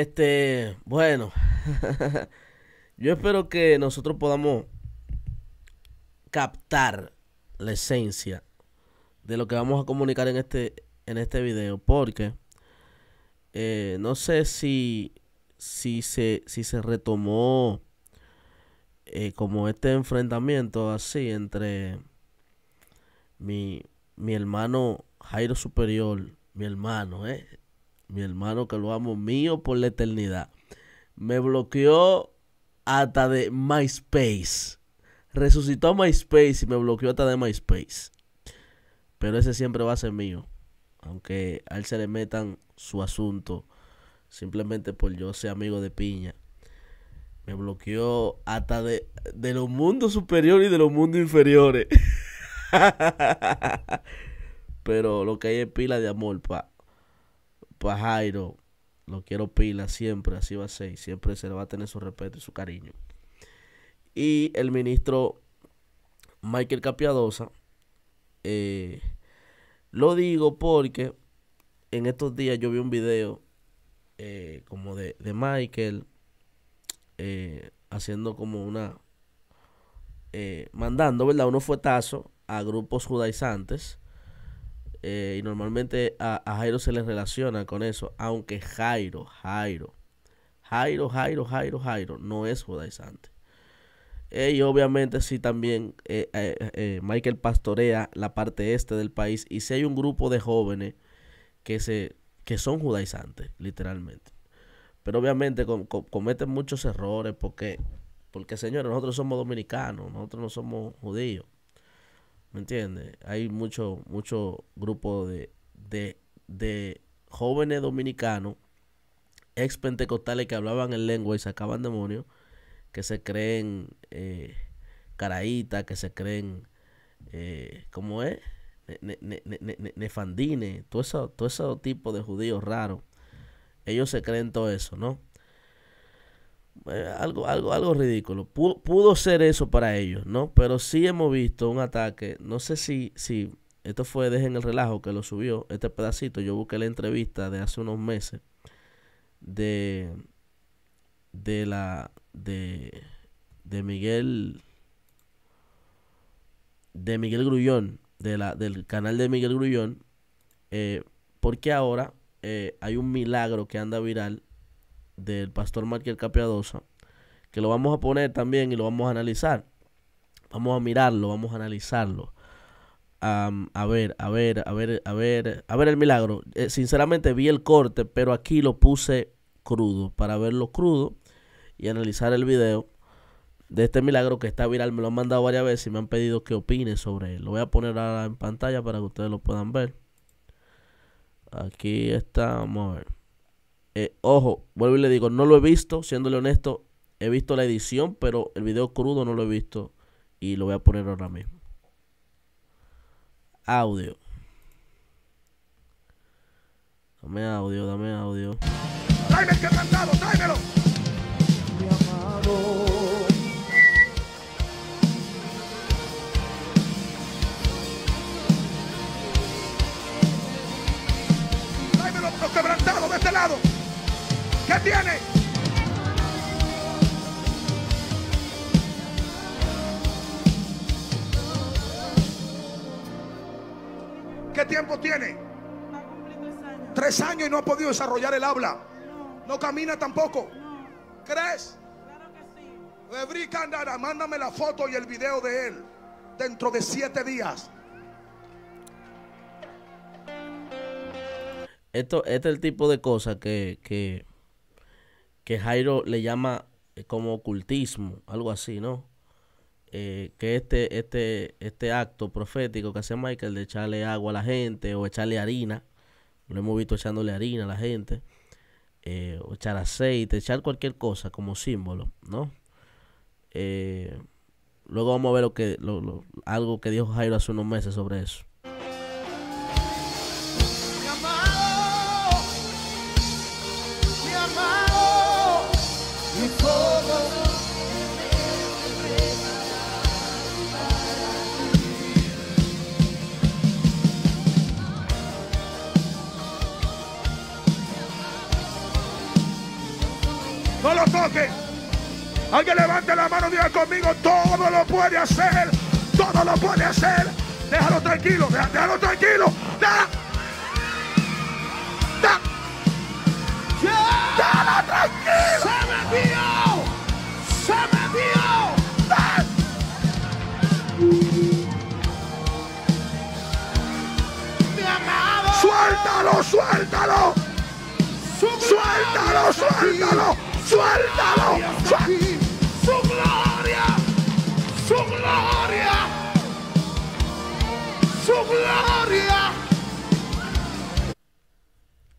Este, bueno, yo espero que nosotros podamos captar la esencia de lo que vamos a comunicar en este, en este video, porque eh, no sé si, si, se, si se retomó eh, como este enfrentamiento así entre mi, mi hermano Jairo Superior, mi hermano, ¿eh? mi hermano que lo amo mío por la eternidad, me bloqueó hasta de MySpace. Resucitó MySpace y me bloqueó hasta de MySpace. Pero ese siempre va a ser mío. Aunque a él se le metan su asunto. Simplemente por yo ser amigo de piña. Me bloqueó hasta de, de los mundos superiores y de los mundos inferiores. Pero lo que hay es pila de amor, pa a Jairo, lo quiero pila siempre, así va a ser. Siempre se le va a tener su respeto y su cariño. Y el ministro Michael Capiadosa, eh, lo digo porque en estos días yo vi un video eh, como de, Michael eh, haciendo como una... mandando, ¿verdad? Unos fuetazos a grupos judaizantes eh, y normalmente a, Jairo se le relaciona con eso, aunque Jairo, Jairo, Jairo, Jairo, Jairo, Jairo, no es judaizante. Eh, y obviamente sí también eh, Michael pastorea la parte este del país y si hay un grupo de jóvenes que, se, que son judaizantes, literalmente. Pero obviamente cometen muchos errores porque, porque señores, nosotros somos dominicanos, nosotros no somos judíos. ¿Me entiendes? Hay mucho, mucho grupo de, jóvenes dominicanos, ex pentecostales que hablaban en lengua y sacaban demonios, que se creen eh, caraíta que se creen, eh, ¿cómo es? nefandines, todo eso, todo ese tipo de judíos raros. Ellos se creen todo eso, ¿no? Eh, algo, algo, algo ridículo. Pudo, ser eso para ellos, ¿no? Pero sí hemos visto un ataque, no sé si, si esto fue Dejen el Relajo que lo subió, este pedacito, yo busqué la entrevista de hace unos meses de, de la, de, de Miguel, de Miguel Grullón, de la, del canal de Miguel Grullón, eh, porque ahora eh, hay un milagro que anda viral del pastor Marqués Capiadosa, que lo vamos a poner también y lo vamos a analizar. Vamos a mirarlo, vamos a analizarlo. a ver, a ver, a ver, a ver, a ver el milagro. Eh, sinceramente vi el corte, pero aquí lo puse crudo para verlo crudo y analizar el video de este milagro que está viral. Me lo han mandado varias veces y me han pedido que opine sobre él. Lo voy a poner ahora en pantalla para que ustedes lo puedan ver. Aquí está, a ver. Eh, ojo, vuelvo y le digo, no lo he visto, siéndole honesto, he visto la edición, pero el video crudo no lo he visto y lo voy a poner ahora mismo. Audio. Dame audio, dame audio. ¡Tráeme el este quebrantado, tráemelo! Mi de este lado! ¿Qué tiene? ¿Qué tiempo tiene? Tres años y no ha podido desarrollar el habla. No camina tampoco. ¿Crees? Every Candara, mándame la foto y el video de él dentro de siete días. Esto, este es el tipo de cosas que, que, que Jairo le llama eh, como ocultismo, algo así, ¿no? Eh, que este, este, este acto profético que hace Michael de echarle agua a la gente o echarle harina, lo hemos visto echándole harina a la gente, eh, o echar aceite, echar cualquier cosa como símbolo, ¿no? luego vamos a ver lo que, algo que dijo Jairo hace unos meses sobre eso. Mi toque. Alguien levante la mano y diga conmigo, todo lo puede hacer, todo lo puede hacer. Déjalo tranquilo, déjalo tranquilo. Déjalo tranquilo. Se Se Suéltalo, suéltalo. Suéltalo, suéltalo. Su gloria. Su gloria. Su gloria.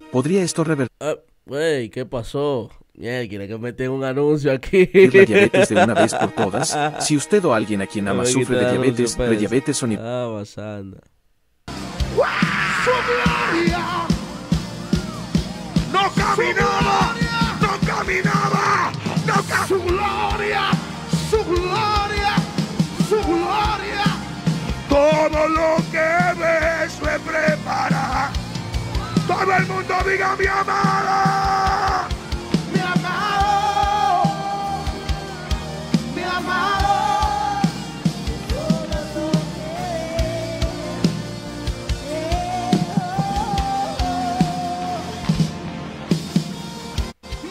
¿Podría esto revertir? wey, ah, ¿qué pasó? quiere que meten un anuncio aquí. la diabetes de una vez por todas? Si usted o alguien a quien ama sufre de diabetes, de pues. diabetes o ni... Ah, ¡Su gloria! ¡No camina! Todo lo que beso he preparado. Todo el mundo diga mi amada Mi amado. Mi amado.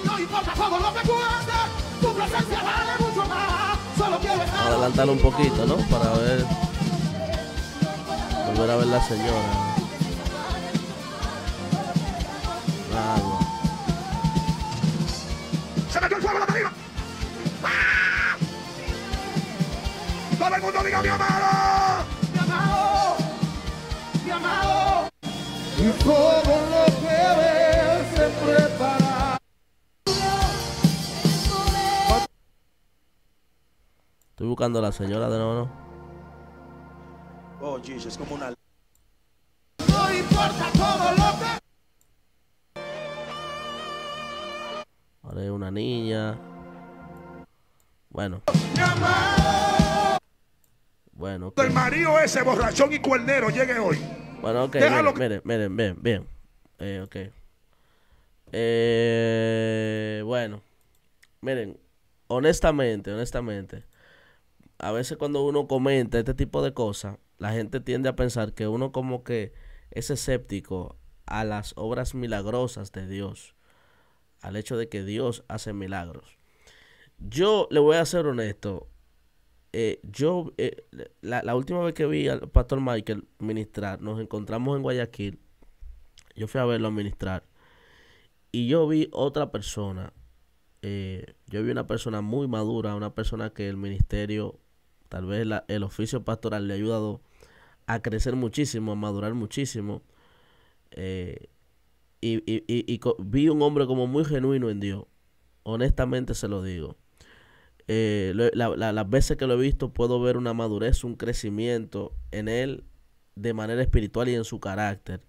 No importa todo lo que cuentes tu presencia vale mucho más. Solo quiero estar. Adelantar un poquito, ¿no? Para ver voy a ver la señora. Se metió el fuego la arriba. ¡Ah! Todo el mundo diga mi amado. Mi amado. Mi amado. Y todo lo que ven se prepara. Estoy buscando a la señora de nuevo, ¿no? Oh, Jesus, es como una... No importa todo, lo Ahora es una niña. Bueno. Bueno. El marido ese borrachón y cuernero llegue hoy. Bueno, ok. miren, miren, miren, bien, bien. Eh, ok. Eh, bueno. Miren, honestamente, honestamente. A veces cuando uno comenta este tipo de cosas, la gente tiende a pensar que uno como que es escéptico a las obras milagrosas de Dios, al hecho de que Dios hace milagros. Yo le voy a ser honesto, eh, yo eh, la, última vez que vi al pastor Michael ministrar, nos encontramos en Guayaquil, yo fui a verlo ministrar y yo vi otra persona, eh, yo vi una persona muy madura, una persona que el ministerio, tal vez el oficio pastoral le ha ayudado a crecer muchísimo, a madurar muchísimo. Eh, y, vi un hombre como muy genuino en Dios. Honestamente se lo digo. Eh, las veces que lo he visto puedo ver una madurez, un crecimiento en él de manera espiritual y en su carácter.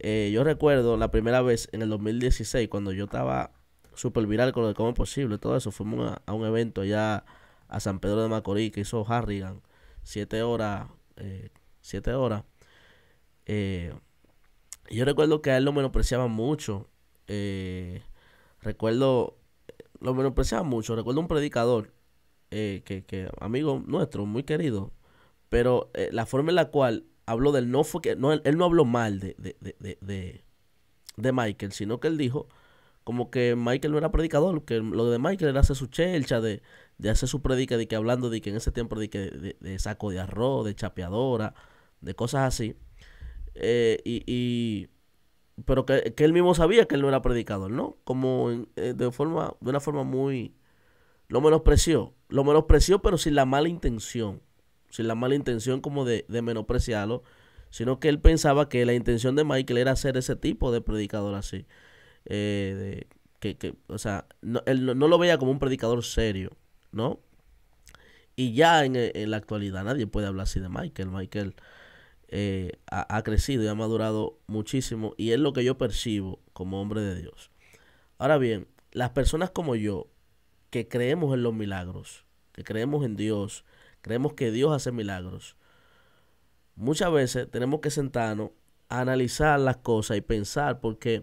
Eh, yo recuerdo la primera vez en el 2016 cuando yo estaba súper viral con lo de cómo es posible, todo eso. Fuimos a, un evento allá a San Pedro de Macorís que hizo Harrigan, siete horas, Siete horas. Eh, yo recuerdo que a él lo menospreciaba mucho. Eh, recuerdo, lo menospreciaba mucho. Recuerdo un predicador, eh, que, amigo nuestro, muy querido, pero la forma en la cual habló del no fue que, no, él, no habló mal de, de, de, Michael, sino que él dijo como que Michael no era predicador, que lo de Michael era hacer su chelcha, de, de hacer su predica, de que hablando de que en ese tiempo de que de saco de arroz, de chapeadora, de cosas así. Eh, y, pero que, él mismo sabía que él no era predicador, ¿no? Como eh, de, forma, de una forma muy... Lo menospreció, lo menospreció pero sin la mala intención, sin la mala intención como de, de menospreciarlo, sino que él pensaba que la intención de Michael era ser ese tipo de predicador así. Eh, que, o sea, no, él no, lo veía como un predicador serio, ¿no? Y ya en, en, la actualidad nadie puede hablar así de Michael. Michael eh, ha, ha, crecido y ha madurado muchísimo y es lo que yo percibo como hombre de Dios. Ahora bien, las personas como yo, que creemos en los milagros, que creemos en Dios, creemos que Dios hace milagros, muchas veces tenemos que sentarnos a analizar las cosas y pensar porque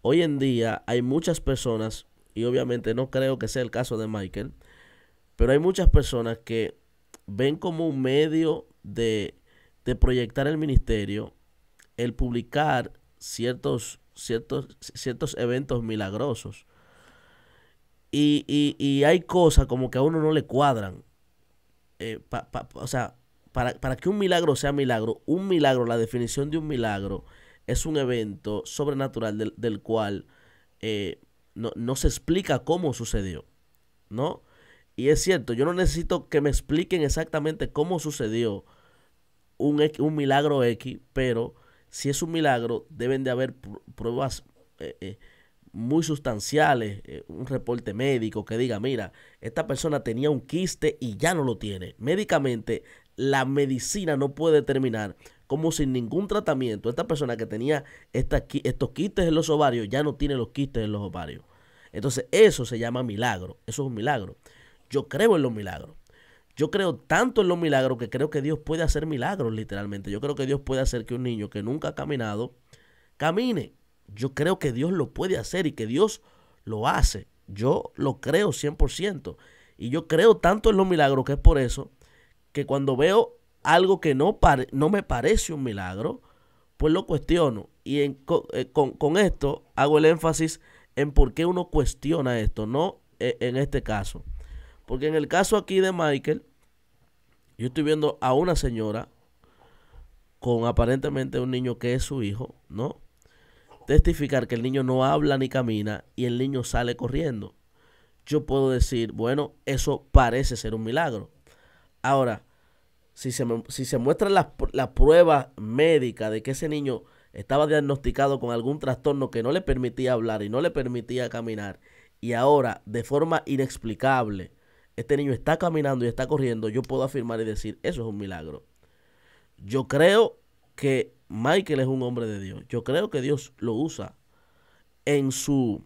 hoy en día hay muchas personas, y obviamente no creo que sea el caso de Michael, pero hay muchas personas que ven como un medio de de proyectar el ministerio, el publicar ciertos, ciertos, ciertos eventos milagrosos. Y, y, hay cosas como que a uno no le cuadran. Eh, o sea, para, que un milagro sea milagro, un milagro, la definición de un milagro es un evento sobrenatural del, cual eh, no, se explica cómo sucedió, ¿no? Y es cierto, yo no necesito que me expliquen exactamente cómo sucedió, un, milagro X, pero si es un milagro, deben de haber pruebas eh, eh, muy sustanciales, eh, un reporte médico que diga, mira, esta persona tenía un quiste y ya no lo tiene. Médicamente, la medicina no puede determinar como sin ningún tratamiento, esta persona que tenía esta, estos quistes en los ovarios, ya no tiene los quistes en los ovarios. Entonces, eso se llama milagro, eso es un milagro. Yo creo en los milagros. Yo creo tanto en los milagros que creo que Dios puede hacer milagros literalmente. Yo creo que Dios puede hacer que un niño que nunca ha caminado camine. Yo creo que Dios lo puede hacer y que Dios lo hace. Yo lo creo 100%. Y yo creo tanto en los milagros que es por eso que cuando veo algo que no, no me parece un milagro, pues lo cuestiono. Y eh, con, esto hago el énfasis en por qué uno cuestiona esto, no eh, en este caso. Porque en el caso aquí de Michael, yo estoy viendo a una señora con aparentemente un niño que es su hijo, ¿no? Testificar que el niño no habla ni camina y el niño sale corriendo. Yo puedo decir, bueno, eso parece ser un milagro. Ahora, si se, muestra la prueba médica de que ese niño estaba diagnosticado con algún trastorno que no le permitía hablar y no le permitía caminar, y ahora, de forma inexplicable, este niño está caminando y está corriendo, yo puedo afirmar y decir, eso es un milagro. Yo creo que Michael es un hombre de Dios. Yo creo que Dios lo usa en su,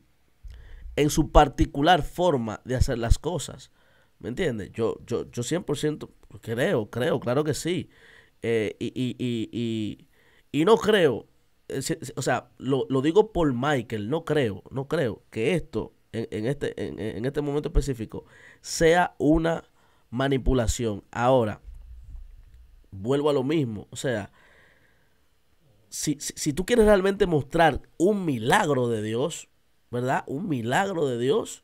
en su particular forma de hacer las cosas. ¿Me entiendes? Yo, yo, yo 100% creo, creo, claro que sí. Eh, y, y, y, no creo, eh, o sea, lo, lo digo por Michael, no creo, no creo que esto en, este, en, este momento específico sea una manipulación. Ahora, vuelvo a lo mismo. O sea, si, tú quieres realmente mostrar un milagro de Dios, ¿verdad? Un milagro de Dios.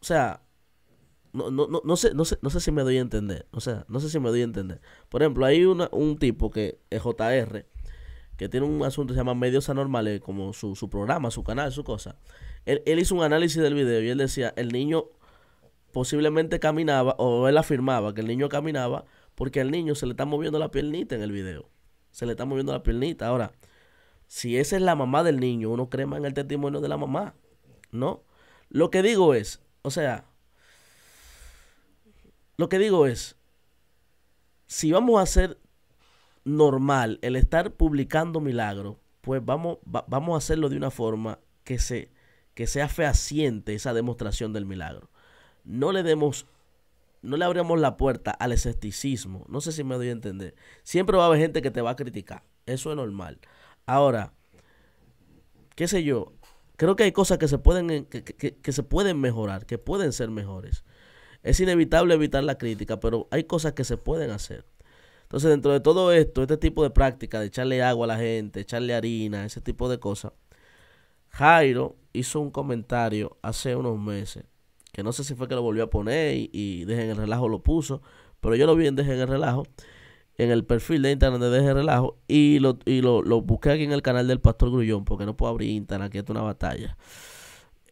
O sea, no, no, no, sé, si me doy a entender. O sea, no sé si me doy a entender. Por ejemplo, hay un tipo que es JR que tiene un asunto que se llama Medios Anormales, como su, programa, su canal, su cosa. Él, hizo un análisis del video y él decía, el niño posiblemente caminaba, o él afirmaba que el niño caminaba porque al niño se le está moviendo la piernita en el video. Se le está moviendo la piernita. Ahora, si esa es la mamá del niño, uno crema en el testimonio de la mamá, ¿no? Lo que digo es, o sea, lo que digo es, si vamos a hacer normal, el estar publicando milagros, pues vamos, vamos a hacerlo de una forma que, se, que sea fehaciente esa demostración del milagro. No le demos, no le abrimos la puerta al escepticismo. No sé si me doy a entender. Siempre va a haber gente que te va a criticar. Eso es normal. Ahora, qué sé yo, creo que hay cosas que se pueden, que se pueden mejorar, que pueden ser mejores. Es inevitable evitar la crítica, pero hay cosas que se pueden hacer. Entonces, dentro de todo esto, este tipo de práctica de echarle agua a la gente, echarle harina, ese tipo de cosas, Jairo hizo un comentario hace unos meses, que no sé si fue que lo volvió a poner y, Dejen el Relajo lo puso, pero yo lo vi en Dejen el Relajo, en el perfil de internet de Dejen el Relajo, y, lo, lo, busqué aquí en el canal del Pastor Grullón, porque no puedo abrir internet aquí es una batalla.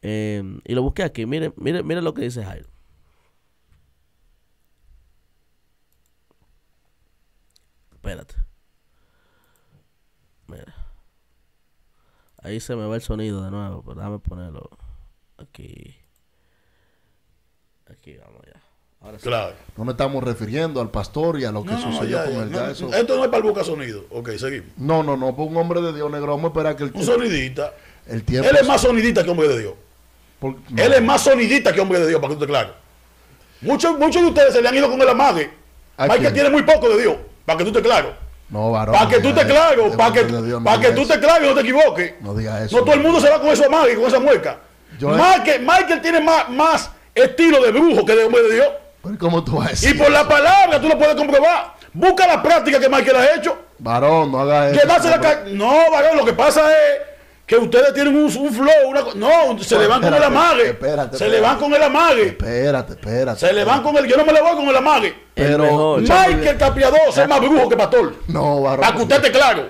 Em, y lo busqué aquí, miren, miren, miren lo que dice Jairo. Espérate. Mira. Ahí se me va el sonido de nuevo, pero déjame ponerlo aquí. Aquí vamos ya. Claro. No me estamos refiriendo al pastor y a lo que sucedió con el Esto no es para boca sonido. Ok, seguimos. No, no, no. un hombre de Dios negro, vamos a esperar que el Un sonidita. El Él es más sonidita que hombre de Dios. Él es más sonidita que hombre de Dios, para que usted claro. Muchos, muchos de ustedes se le han ido con el amague. Hay que tiene muy poco de Dios. Para que tú te claro. No, varón. Para que tú te eh, claro. Para que, que tú te claro y no te equivoques. No digas eso. No todo el mundo se va con eso a con esa mueca. Michael, Michael tiene más, más estilo de brujo que de hombre de Dios. ¿cómo tú vas a decir Y por la palabra tú lo puedes comprobar. Busca la práctica que Michael ha hecho. Varón, no hagas eso. Que no, varón, lo que pasa es que ustedes tienen un, un flow, una no, se le van con el amague. espérate, se le van con el amague. Espérate, espérate. Se le van con el. Yo no me le voy con el amague. Pero- Michael Capriadoso es más brujo que pastor. No, barro Para que usted esté claro.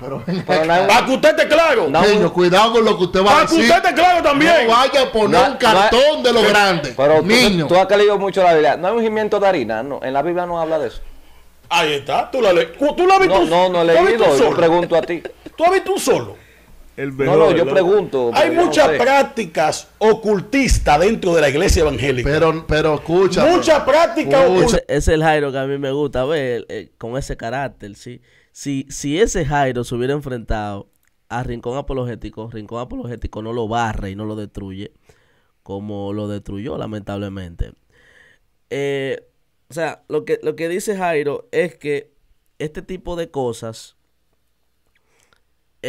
Pero Pero Para que usted esté claro. No, cuidado con lo que usted va a Para que usted esté claro también. No vaya a poner un cartón de lo grande. Pero tú, Niño. tú has leído mucho la Biblia. No hay un ungimiento de harina, no. En la Biblia no habla de eso. Ahí está. Tú la lees. Tú la has visto. No, no, no he leído. Yo pregunto a ti. Tú has visto un solo no, no, yo pregunto. Hay muchas prácticas ocultistas dentro de la iglesia evangélica. Pero, pero escucha. Muchas prácticas ocultistas. Es el Jairo que a mí me gusta ver, eh, con ese carácter, sí. Si, si ese Jairo se hubiera enfrentado a Rincón Apologético, Rincón Apologético no lo barre y no lo destruye, como lo destruyó, lamentablemente. Eh, o sea, lo que, lo que dice Jairo es que este tipo de cosas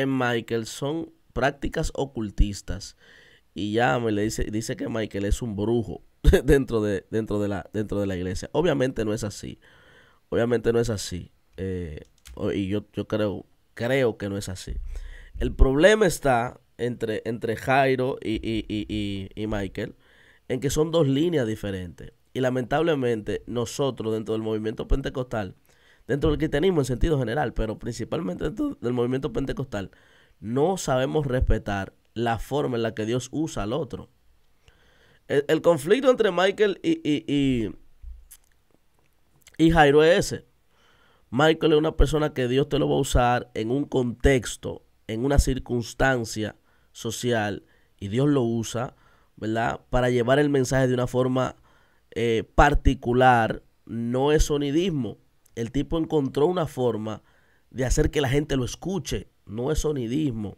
en Michael son prácticas ocultistas. Y ya me le dice, dice que Michael es un brujo dentro de, dentro, de la, dentro de la iglesia. Obviamente no es así. Obviamente no es así. Eh, y yo, yo creo, creo que no es así. El problema está entre, entre Jairo y, Michael en que son dos líneas diferentes. Y lamentablemente nosotros dentro del movimiento pentecostal dentro del cristianismo en sentido general, pero principalmente dentro del movimiento pentecostal, no sabemos respetar la forma en la que Dios usa al otro. El, conflicto entre Michael y, y, Jairo es ese. Michael es una persona que Dios te lo va a usar en un contexto, en una circunstancia social, y Dios lo usa, ¿verdad? Para llevar el mensaje de una forma eh, particular, no es sonidismo el tipo encontró una forma de hacer que la gente lo escuche. No es sonidismo.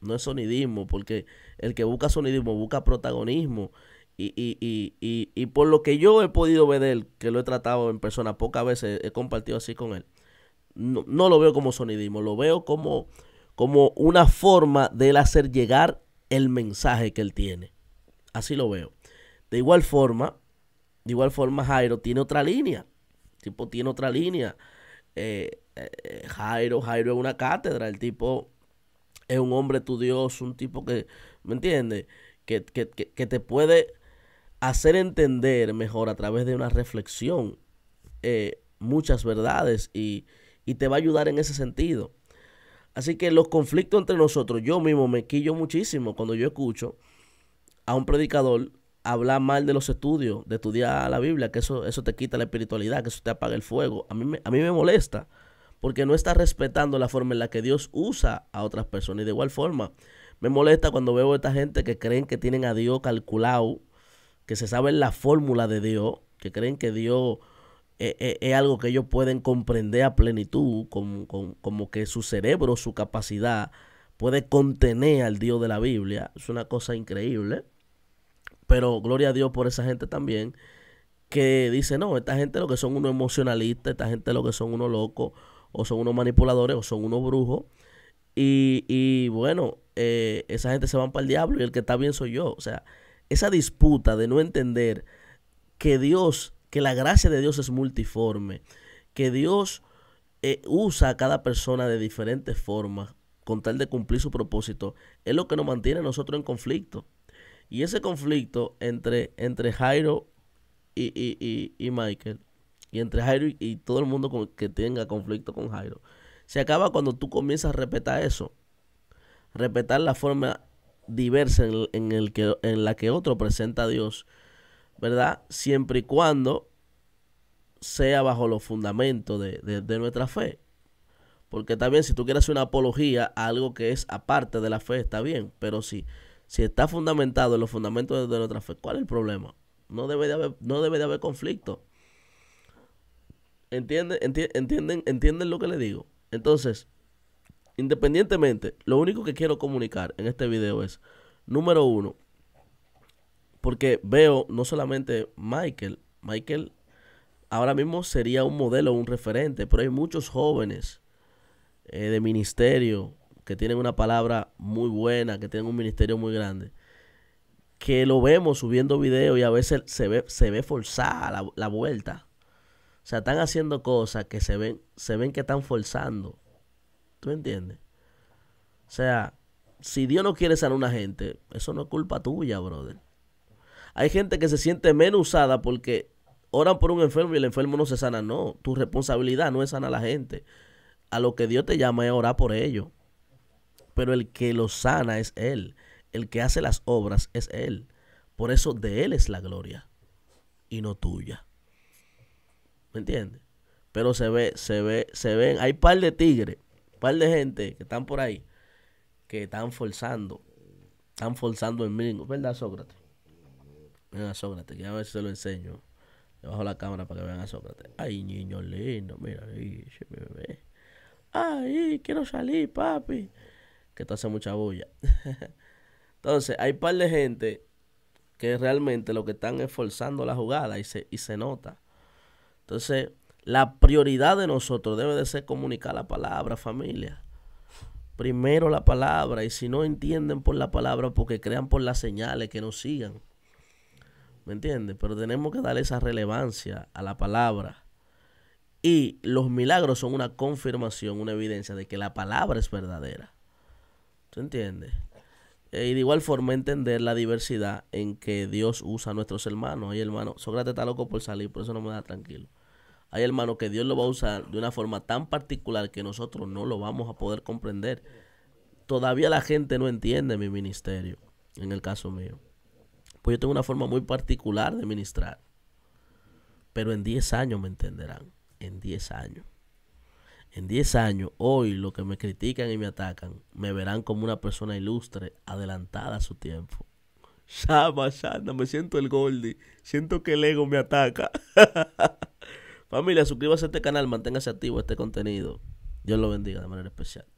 No es sonidismo, porque el que busca sonidismo busca protagonismo. Y, por lo que yo he podido ver de él, que lo he tratado en persona, pocas veces he compartido así con él, no, lo veo como sonidismo, lo veo como, como una forma de él hacer llegar el mensaje que él tiene. Así lo veo. De igual forma, de igual forma Jairo tiene otra línea tipo tiene otra línea. Eh, eh, Jairo, Jairo es una cátedra. El tipo es un hombre Dios un tipo que, ¿me entiendes? Que, que, te puede hacer entender mejor a través de una reflexión eh, muchas verdades y, y te va a ayudar en ese sentido. Así que los conflictos entre nosotros, yo mismo me quillo muchísimo cuando yo escucho a un predicador hablar mal de los estudios, de estudiar la Biblia, que eso, eso te quita la espiritualidad, que eso te apaga el fuego. A mí, me, a mí me molesta, porque no está respetando la forma en la que Dios usa a otras personas. Y de igual forma, me molesta cuando veo a esta gente que creen que tienen a Dios calculado, que se sabe la fórmula de Dios, que creen que Dios eh, eh, es, algo que ellos pueden comprender a plenitud, como, como que su cerebro, su capacidad puede contener al Dios de la Biblia. Es una cosa increíble. Pero gloria a Dios por esa gente también que dice, no, esta gente lo que son unos emocionalistas, esta gente lo que son unos locos, o son unos manipuladores, o son unos brujos. Y, y bueno, eh, esa gente se va para el diablo y el que está bien soy yo. O sea, esa disputa de no entender que Dios, que la gracia de Dios es multiforme, que Dios eh, usa a cada persona de diferentes formas con tal de cumplir su propósito, es lo que nos mantiene a nosotros en conflicto. Y ese conflicto entre, entre Jairo y, y, y, Michael, y entre Jairo y, todo el mundo que tenga conflicto con Jairo, se acaba cuando tú comienzas a respetar eso. Respetar la forma diversa en, el que, en la que otro presenta a Dios, ¿verdad? Siempre y cuando sea bajo los fundamentos de, nuestra fe. Porque también si tú quieres hacer una apología a algo que es aparte de la fe, está bien, pero si... Sí, si está fundamentado en los fundamentos de nuestra fe, ¿cuál es el problema? No debe de haber, no debe de haber conflicto. ¿Entienden, entienden, ¿Entienden lo que le digo? Entonces, independientemente, lo único que quiero comunicar en este video es, número uno, porque veo no solamente Michael, Michael ahora mismo sería un modelo, un referente, pero hay muchos jóvenes eh, de ministerio, que tienen una palabra muy buena, que tienen un ministerio muy grande, que lo vemos subiendo videos y a veces se ve, se ve forzada la, vuelta. O sea, están haciendo cosas que se ven, se ven que están forzando. ¿Tú entiendes? O sea, si Dios no quiere sanar a una gente, eso no es culpa tuya, brother. Hay gente que se siente menos usada porque oran por un enfermo y el enfermo no se sana. No, tu responsabilidad no es sanar a la gente. A lo que Dios te llama es orar por ellos pero el que lo sana es Él, el que hace las obras es Él. Por eso de Él es la gloria y no tuya. ¿Me entiendes? Pero se ve, se ve, se ven, hay par de tigres, par de gente que están por ahí, que están forzando, están forzando el mismo, ¿verdad Sócrates? Mira Sócrates, que a ver si se lo enseño. bajo la cámara para que vean a Sócrates. Ay, niño lindo, mira, ahí, bebé. Ay, quiero salir, papi que te hace mucha bulla. Entonces, hay par de gente que realmente lo que están esforzando la jugada y se, y se nota. Entonces, la prioridad de nosotros debe de ser comunicar la palabra, familia. Primero la palabra, y si no entienden por la palabra, porque crean por las señales que nos sigan. ¿Me entiendes? Pero tenemos que darle esa relevancia a la palabra. Y los milagros son una confirmación, una evidencia de que la palabra es verdadera. ¿Tú entiendes? Eh, y de igual forma entender la diversidad en que Dios usa a nuestros hermanos. Hay hermanos, Sócrates está loco por salir, por eso no me da tranquilo. Hay hermanos que Dios lo va a usar de una forma tan particular que nosotros no lo vamos a poder comprender. Todavía la gente no entiende mi ministerio, en el caso mío. Pues yo tengo una forma muy particular de ministrar. Pero en 10 años me entenderán. En 10 años en 10 años, hoy los que me critican y me atacan, me verán como una persona ilustre, adelantada a su tiempo. Shama, Shanda, me siento el Goldie. Siento que el ego me ataca. Familia, suscríbase a este canal, manténgase activo este contenido. Dios lo bendiga de manera especial.